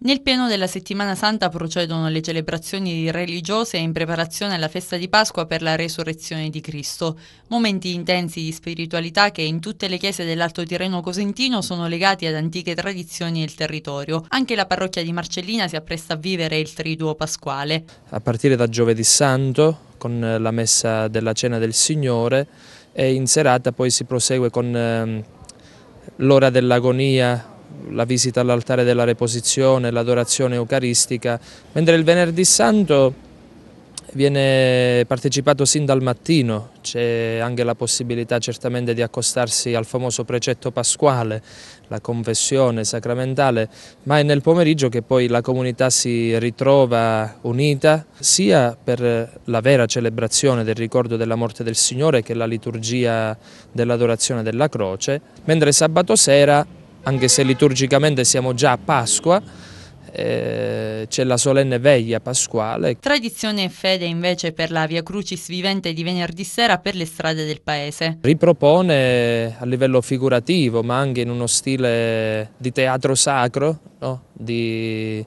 Nel pieno della settimana santa procedono le celebrazioni religiose in preparazione alla festa di Pasqua per la resurrezione di Cristo, momenti intensi di spiritualità che in tutte le chiese dell'Alto Tirreno Cosentino sono legati ad antiche tradizioni del territorio. Anche la parrocchia di Marcellina si appresta a vivere il triduo pasquale. A partire da giovedì santo, con eh, la messa della cena del Signore, e in serata poi si prosegue con ehm, l'ora dell'agonia la visita all'altare della reposizione, l'adorazione eucaristica, mentre il venerdì santo viene partecipato sin dal mattino, c'è anche la possibilità certamente di accostarsi al famoso precetto pasquale, la confessione sacramentale, ma è nel pomeriggio che poi la comunità si ritrova unita sia per la vera celebrazione del ricordo della morte del Signore che la liturgia dell'adorazione della croce, mentre sabato sera anche se liturgicamente siamo già a Pasqua, eh, c'è la solenne veglia pasquale. Tradizione e fede invece per la Via Crucis vivente di venerdì sera per le strade del paese. Ripropone a livello figurativo ma anche in uno stile di teatro sacro, no? di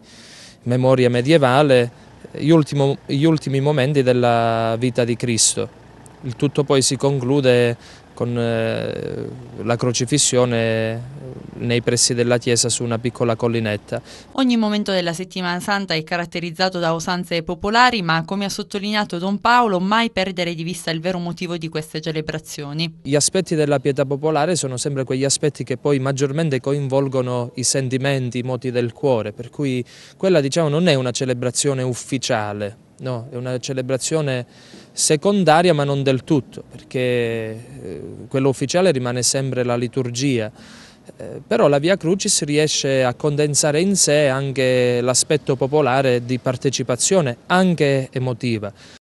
memoria medievale, gli, ultimo, gli ultimi momenti della vita di Cristo. Il tutto poi si conclude con eh, la crocifissione nei pressi della chiesa su una piccola collinetta. Ogni momento della settimana santa è caratterizzato da usanze popolari, ma come ha sottolineato Don Paolo, mai perdere di vista il vero motivo di queste celebrazioni. Gli aspetti della pietà popolare sono sempre quegli aspetti che poi maggiormente coinvolgono i sentimenti, i moti del cuore, per cui quella diciamo non è una celebrazione ufficiale, no, è una celebrazione secondaria ma non del tutto, perché eh, quello ufficiale rimane sempre la liturgia, eh, però la Via Crucis riesce a condensare in sé anche l'aspetto popolare di partecipazione, anche emotiva.